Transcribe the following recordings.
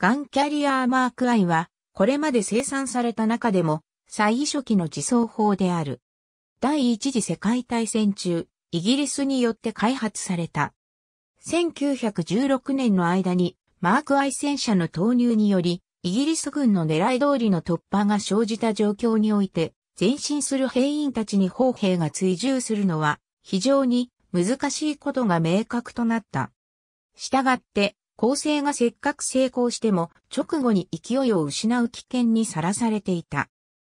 ガンキャリアーマーク I は、これまで生産された中でも、最初期の自走砲である。第一次世界大戦中、イギリスによって開発された。1916年の間に、マーク I 戦車の投入により、イギリス軍の狙い通りの突破が生じた状況において、前進する兵員たちに砲兵が追従するのは、非常に難しいことが明確となった。したがって、構成がせっかく成功しても直後に勢いを失う危険にさらされていた。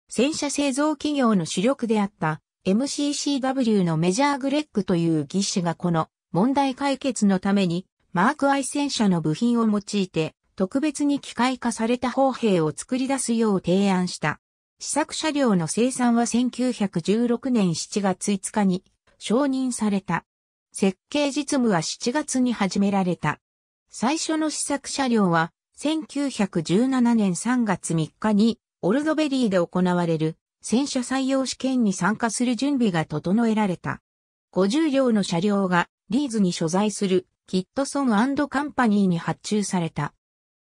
戦車製造企業の主力であった MCCW のメジャーグレッグという技師がこの問題解決のためにマークアイ戦車の部品を用いて特別に機械化された砲兵を作り出すよう提案した。試作車両の生産は1916年7月5日に承認された。設計実務は7月に始められた。最初の試作車両は、1917年3月3日に、オルドベリーで行われる、戦車採用試験に参加する準備が整えられた。50両の車両が、リーズに所在する、キットソンカンパニーに発注された。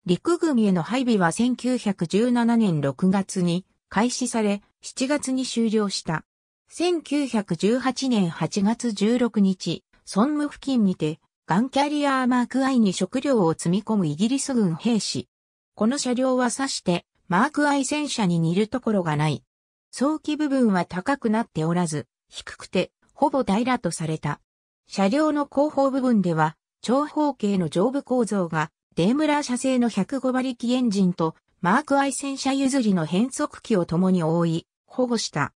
陸軍への配備は1917年6月に開始され、7月に終了した。1918年8月16日、ソンム付近にてガンキャリアーマーク I に食料を積み込むイギリス軍兵士。この車両は挿して、マーク I 戦車に似るところがない。早期部分は高くなっておらず、低くて、ほぼ平らとされた。車両の後方部分では、長方形の上部構造が、デームラー社製の105馬力エンジンと、マーク I 戦車譲りの変速機を共に覆い、保護した。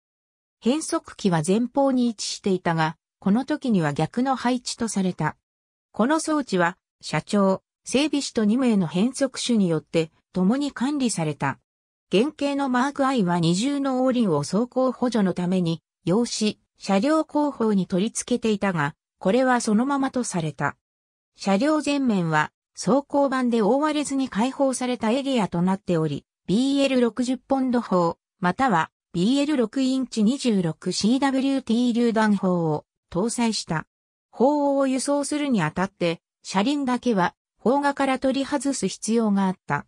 変速機は前方に位置していたが、この時には逆の配置とされた。この装置は、社長、整備士と2名の変則種によって、共に管理された。原型のマーク I は二重のオーリンを走行補助のために、用紙、車両後方に取り付けていたが、これはそのままとされた。車両前面は、走行板で覆われずに開放されたエリアとなっており、BL60 ポンド砲、または BL6 インチ 26CWT 榴弾砲を搭載した。砲を輸送するにあたって、車輪だけは砲画から取り外す必要があった。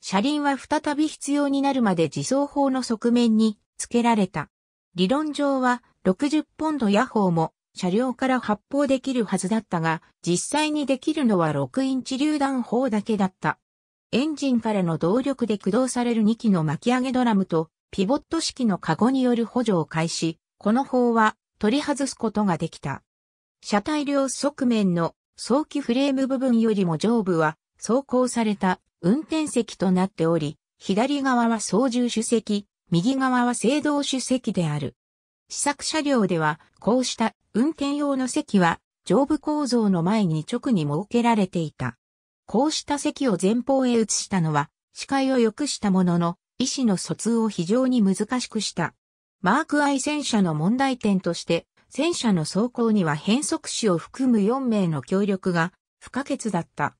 車輪は再び必要になるまで自走砲の側面に付けられた。理論上は60ポンド野砲も車両から発砲できるはずだったが、実際にできるのは6インチ榴弾砲だけだった。エンジンからの動力で駆動される2機の巻き上げドラムとピボット式のカゴによる補助を開始、この砲は取り外すことができた。車体両側面の早期フレーム部分よりも上部は走行された運転席となっており、左側は操縦主席、右側は制動主席である。試作車両では、こうした運転用の席は上部構造の前に直に設けられていた。こうした席を前方へ移したのは、視界を良くしたものの、意思の疎通を非常に難しくした。マーク・アイ戦車の問題点として、戦車の走行には変速士を含む4名の協力が不可欠だった。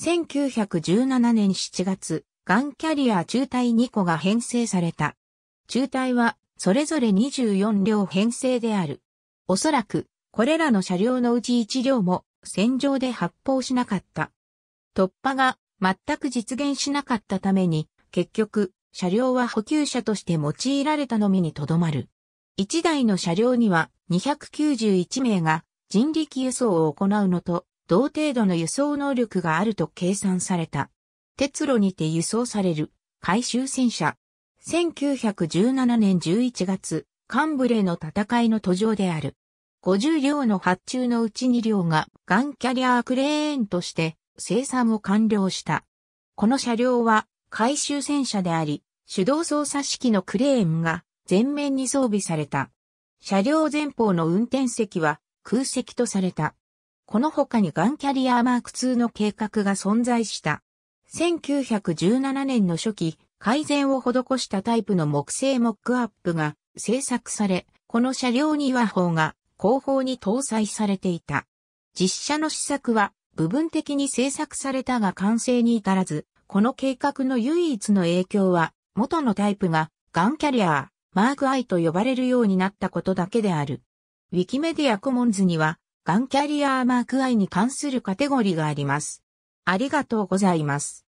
1917年7月、ガンキャリア中隊2個が編成された。中隊はそれぞれ24両編成である。おそらく、これらの車両のうち1両も戦場で発砲しなかった。突破が全く実現しなかったために、結局、車両は補給車として用いられたのみにとどまる。1台の車両には291名が人力輸送を行うのと同程度の輸送能力があると計算された。鉄路にて輸送される回収戦車。1917年11月、カンブレの戦いの途上である。50両の発注のうち2両がガンキャリアークレーンとして生産を完了した。この車両は回収戦車であり、手動操作式のクレーンが前面に装備された。車両前方の運転席は空席とされた。この他にガンキャリアーマーク2の計画が存在した。1917年の初期、改善を施したタイプの木製モックアップが製作され、この車両には砲が後方に搭載されていた。実車の試作は部分的に製作されたが完成に至らず、この計画の唯一の影響は元のタイプがガンキャリアマーク・アイと呼ばれるようになったことだけである。ウィキメディアコモンズには、ガンキャリアーマーク・アイに関するカテゴリーがあります。ありがとうございます。